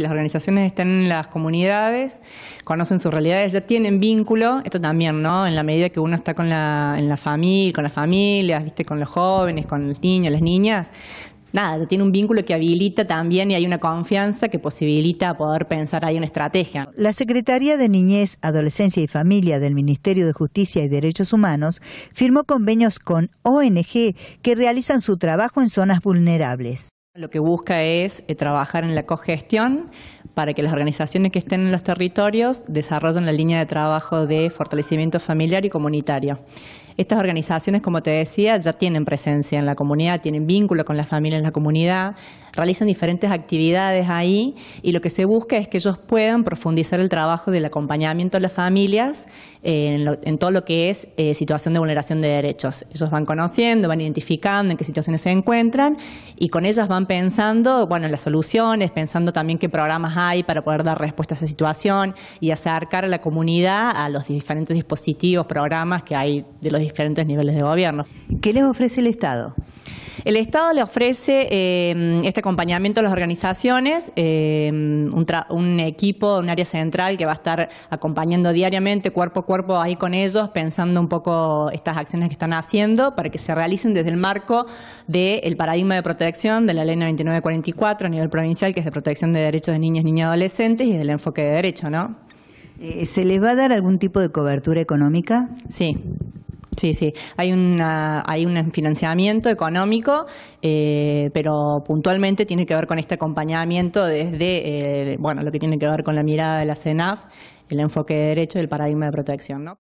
las organizaciones están en las comunidades, conocen sus realidades, ya tienen vínculo, esto también, ¿no? En la medida que uno está con la, en la familia, con las familias, ¿viste? con los jóvenes, con los niños, las niñas, nada, tiene un vínculo que habilita también y hay una confianza que posibilita poder pensar ahí una estrategia. La Secretaría de Niñez, Adolescencia y Familia del Ministerio de Justicia y Derechos Humanos firmó convenios con ONG que realizan su trabajo en zonas vulnerables. Lo que busca es eh, trabajar en la cogestión para que las organizaciones que estén en los territorios desarrollen la línea de trabajo de fortalecimiento familiar y comunitario. Estas organizaciones, como te decía, ya tienen presencia en la comunidad, tienen vínculo con la familia en la comunidad, realizan diferentes actividades ahí y lo que se busca es que ellos puedan profundizar el trabajo del acompañamiento a las familias eh, en, todo lo que es eh, situación de vulneración de derechos. Ellos van conociendo, van identificando en qué situaciones se encuentran y con ellas van pensando, bueno, en las soluciones, pensando también qué programas hay para poder dar respuesta a esa situación y acercar a la comunidad a los diferentes dispositivos, programas que hay de los diferentes niveles de gobierno. ¿Qué les ofrece el Estado? El Estado le ofrece eh, este acompañamiento a las organizaciones, eh, un, equipo, un área central que va a estar acompañando diariamente, cuerpo a cuerpo, ahí con ellos, pensando un poco estas acciones que están haciendo para que se realicen desde el marco del paradigma de protección de la ley 9944 a nivel provincial, que es de protección de derechos de niños, niñas y adolescentes y del enfoque de derecho, ¿no? Eh, ¿Se les va a dar algún tipo de cobertura económica? Sí. Sí, sí. Hay, hay un financiamiento económico, eh, pero puntualmente tiene que ver con este acompañamiento desde eh, bueno, lo que tiene que ver con la mirada de la CENAF, el enfoque de derecho y el paradigma de protección. ¿no?